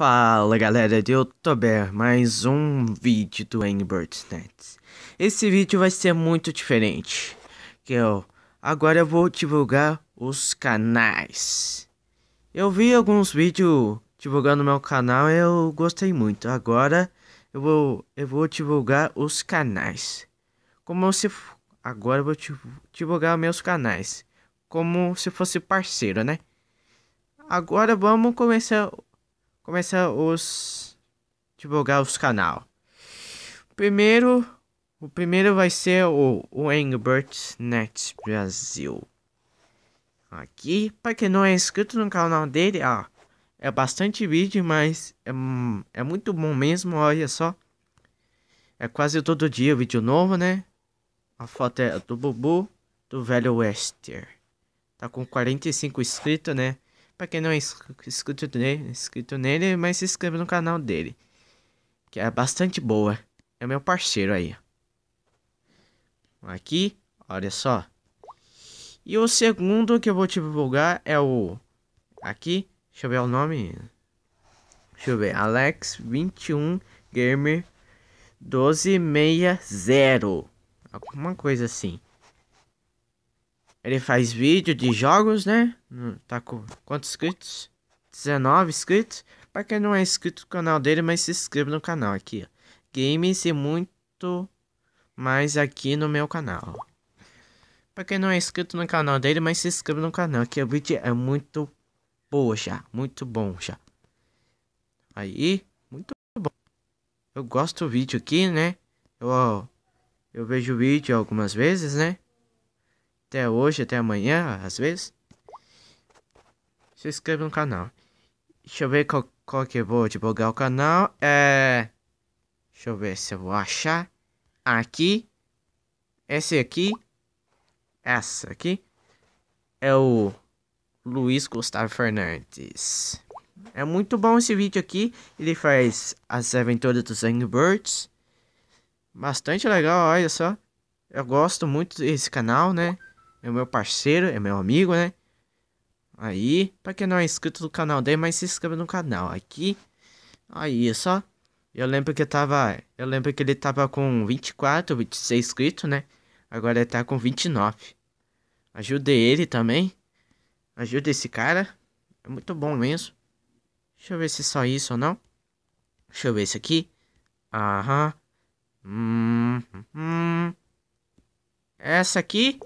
Fala galera, eu tô bem, mais um vídeo do Angry Birds Nets. Esse vídeo vai ser muito diferente, que eu agora eu vou divulgar os canais. Eu vi alguns vídeos divulgando meu canal e eu gostei muito. Agora eu vou eu vou divulgar os canais. Como se agora eu vou divulgar meus canais, como se fosse parceiro, né? Agora vamos começar começa os divulgar tipo, os canal. Primeiro, o primeiro vai ser o, o Engelbert Net Brasil. Aqui, para quem não é inscrito no canal dele, ó, é bastante vídeo, mas é, é muito bom mesmo, olha só. É quase todo dia vídeo novo, né? A foto é do Bubu, do Velho Wester. Tá com 45 inscritos, né? Para quem não é inscrito nele, inscrito nele, mas se inscreva no canal dele. Que é bastante boa. É meu parceiro aí. Aqui, olha só. E o segundo que eu vou te divulgar é o... Aqui, deixa eu ver o nome. Deixa eu ver. Alex21 Gamer 1260. Alguma coisa assim. Ele faz vídeo de jogos, né? Tá com quantos inscritos? 19 inscritos. Para quem não é inscrito no canal dele, mas se inscreva no canal aqui. Ó. Games e muito mais aqui no meu canal. Para quem não é inscrito no canal dele, mas se inscreva no canal, que o vídeo é muito boa já, muito bom já. Aí, muito bom. Eu gosto do vídeo aqui, né? Eu, eu vejo o vídeo algumas vezes, né? até hoje, até amanhã, às vezes. Se inscreve no canal. Deixa eu ver qual, qual que eu vou divulgar o canal. É. Deixa eu ver se eu vou achar. Aqui. Esse aqui. Essa aqui. É o Luiz Gustavo Fernandes. É muito bom esse vídeo aqui. Ele faz as aventuras dos Angry Birds. Bastante legal, olha só. Eu gosto muito desse canal, né? é meu parceiro, é meu amigo, né? Aí, pra quem não é inscrito do canal dele, mas se inscreva no canal aqui. Aí, é só. Eu lembro que tava. Eu lembro que ele tava com 24, 26 inscritos, né? Agora ele tá com 29. Ajude ele também. Ajude esse cara. É muito bom mesmo. Deixa eu ver se é só isso ou não. Deixa eu ver esse aqui. Aham. Hum, hum. hum. Essa aqui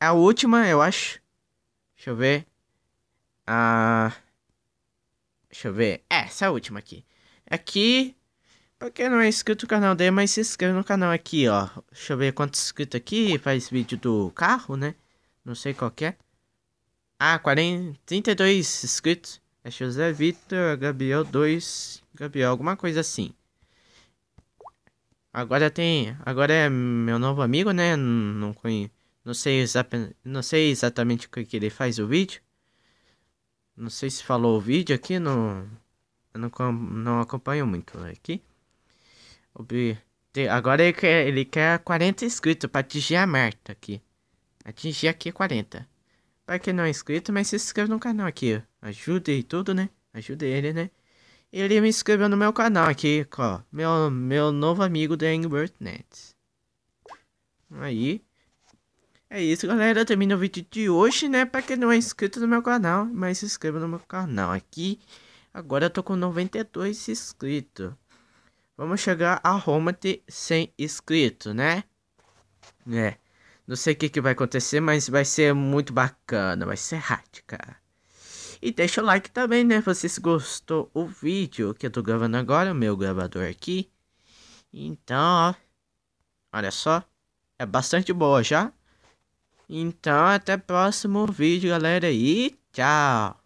a última, eu acho. Deixa eu ver. Ah. Deixa eu ver. É, essa é última aqui. Aqui. Pra quem não é inscrito no canal dele, mas se inscreve no canal aqui, ó. Deixa eu ver quantos inscritos aqui. Faz vídeo do carro, né? Não sei qual que é. Ah, 40, 32 inscritos. É José Vitor, Gabriel 2, Gabriel, alguma coisa assim. Agora tem. Agora é meu novo amigo, né? Não conheço. Não sei, não sei exatamente o que ele faz o vídeo. Não sei se falou o vídeo aqui, não, eu não, não acompanho muito aqui. Agora ele quer, ele quer 40 inscritos para atingir a Marta aqui. Atingir aqui 40. Para quem não é inscrito, mas se inscreva no canal aqui. Ajude e tudo, né? Ajude ele, né? Ele me inscreveu no meu canal aqui, ó. Meu, meu novo amigo da Angry Aí. É isso, galera. Termina o vídeo de hoje, né? Pra quem não é inscrito no meu canal, mas se inscreva no meu canal aqui. Agora eu tô com 92 inscritos. Vamos chegar a Roma de 100 inscritos, né? É. Não sei o que, que vai acontecer, mas vai ser muito bacana. Vai ser rádica. E deixa o like também, né? Vocês gostou o vídeo que eu tô gravando agora, o meu gravador aqui. Então, ó. Olha só. É bastante boa já. Então, até o próximo vídeo, galera. E tchau.